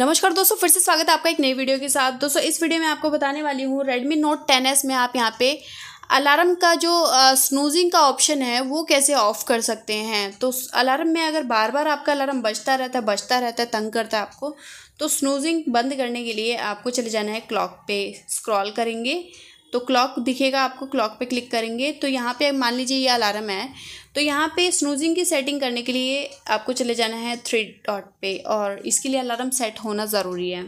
नमस्कार दोस्तों फिर से स्वागत है आपका एक नई वीडियो के साथ दोस्तों इस वीडियो में आपको बताने वाली हूँ रेडमी नोट टेन एस में आप यहाँ पे अलार्म का जो स्नूजिंग का ऑप्शन है वो कैसे ऑफ़ कर सकते हैं तो अलार्म में अगर बार बार आपका अलार्म बजता रहता है बजता रहता है तंग करता है आपको तो स्नूजिंग बंद करने के लिए आपको चले जाना है क्लॉक पे स्क्रॉल करेंगे तो क्लॉक दिखेगा आपको क्लॉक पे क्लिक करेंगे तो यहाँ पे मान लीजिए ये अलार्म है तो यहाँ पे स्नूजिंग की सेटिंग करने के लिए आपको चले जाना है थ्री डॉट पे और इसके लिए अलार्म सेट होना ज़रूरी है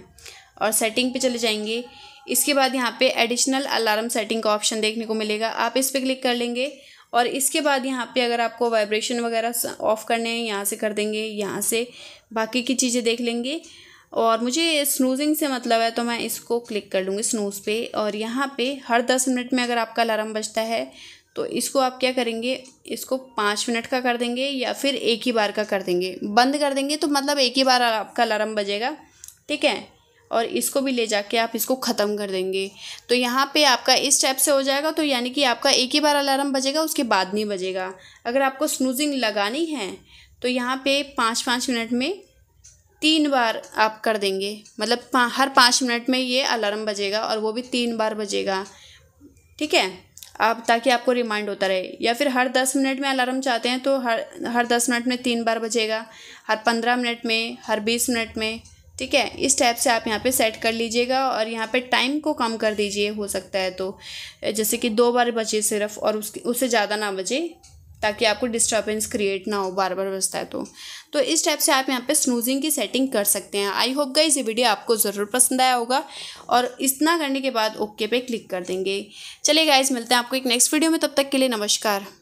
और सेटिंग पे चले जाएंगे इसके बाद यहाँ पे एडिशनल अलार्म सेटिंग का ऑप्शन देखने को मिलेगा आप इस पर क्लिक कर लेंगे और इसके बाद यहाँ पे अगर आपको वाइब्रेशन वगैरह ऑफ़ करने हैं यहाँ से कर देंगे यहाँ से बाकी की चीज़ें देख लेंगे और मुझे स्नूजिंग से मतलब है तो मैं इसको क्लिक कर लूँगी स्नूज़ पे और यहाँ पे हर दस मिनट में अगर आपका अलार्म बजता है तो इसको आप क्या करेंगे इसको पाँच मिनट का कर देंगे या फिर एक ही बार का कर देंगे बंद कर देंगे तो मतलब एक ही बार आपका अलार्म बजेगा ठीक है और इसको भी ले जाके आप इसको ख़त्म कर देंगे तो यहाँ पे आपका इस टाइप से हो जाएगा तो यानी कि आपका एक ही बार अलार्म बजेगा उसके बाद नहीं बजेगा अगर आपको स्नूजिंग लगानी है तो यहाँ पे पाँच पाँच मिनट में तीन बार आप कर देंगे मतलब पा, हर पाँच मिनट में ये अलार्म बजेगा और वो भी तीन बार बजेगा ठीक है आप ताकि आपको रिमाइंड होता रहे या फिर हर दस मिनट में अलार्म चाहते हैं तो हर हर दस मिनट में तीन बार बजेगा हर पंद्रह मिनट में हर बीस मिनट में ठीक है इस टाइप से आप यहाँ पे सेट कर लीजिएगा और यहाँ पे टाइम को कम कर दीजिए हो सकता है तो जैसे कि दो बार बजे सिर्फ और उससे ज़्यादा ना बजे ताकि आपको डिस्टर्बेंस क्रिएट ना हो बार बार बजता है तो तो इस टाइप से आप यहाँ पे स्नूजिंग की सेटिंग कर सकते हैं आई होप गाइज ये वीडियो आपको ज़रूर पसंद आया होगा और इतना करने के बाद ओके पे क्लिक कर देंगे चलिए गाइज मिलते हैं आपको एक नेक्स्ट वीडियो में तब तक के लिए नमस्कार